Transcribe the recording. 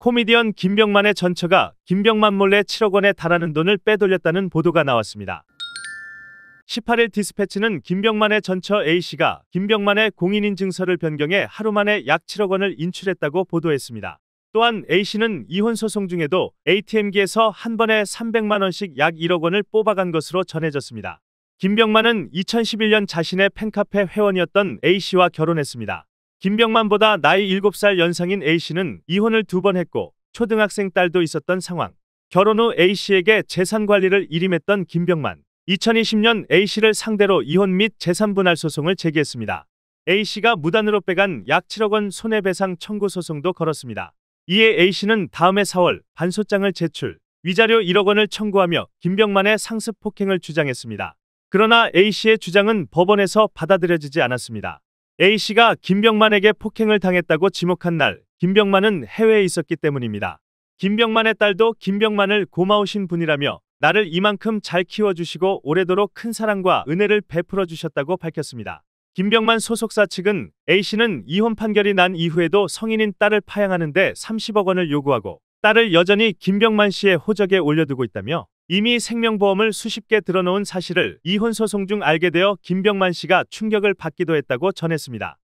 코미디언 김병만의 전처가 김병만 몰래 7억 원에 달하는 돈을 빼돌렸다는 보도가 나왔습니다. 18일 디스패치는 김병만의 전처 A씨가 김병만의 공인인증서를 변경해 하루 만에 약 7억 원을 인출했다고 보도했습니다. 또한 A씨는 이혼소송 중에도 ATM기에서 한 번에 300만 원씩 약 1억 원을 뽑아간 것으로 전해졌습니다. 김병만은 2011년 자신의 팬카페 회원이었던 A씨와 결혼했습니다. 김병만보다 나이 7살 연상인 A씨는 이혼을 두 번 했고 초등학생 딸도 있었던 상황. 결혼 후 A씨에게 재산 관리를 일임했던 김병만. 2020년 A씨를 상대로 이혼 및 재산 분할 소송을 제기했습니다. A씨가 무단으로 빼간 약 7억 원 손해배상 청구 소송도 걸었습니다. 이에 A씨는 다음해 4월 반소장을 제출, 위자료 1억 원을 청구하며 김병만의 상습 폭행을 주장했습니다. 그러나 A씨의 주장은 법원에서 받아들여지지 않았습니다. A씨가 김병만에게 폭행을 당했다고 지목한 날 김병만은 해외에 있었기 때문입니다. 김병만의 딸도 김병만을 고마우신 분이라며 나를 이만큼 잘 키워주시고 오래도록 큰 사랑과 은혜를 베풀어 주셨다고 밝혔습니다. 김병만 소속사 측은 A씨는 이혼 판결이 난 이후에도 성인인 딸을 파양하는데 30억 원을 요구하고 딸을 여전히 김병만 씨의 호적에 올려두고 있다며 이미 생명보험을 수십 개 들어놓은 사실을 이혼소송 중 알게 되어 김병만 씨가 충격을 받기도 했다고 전했습니다.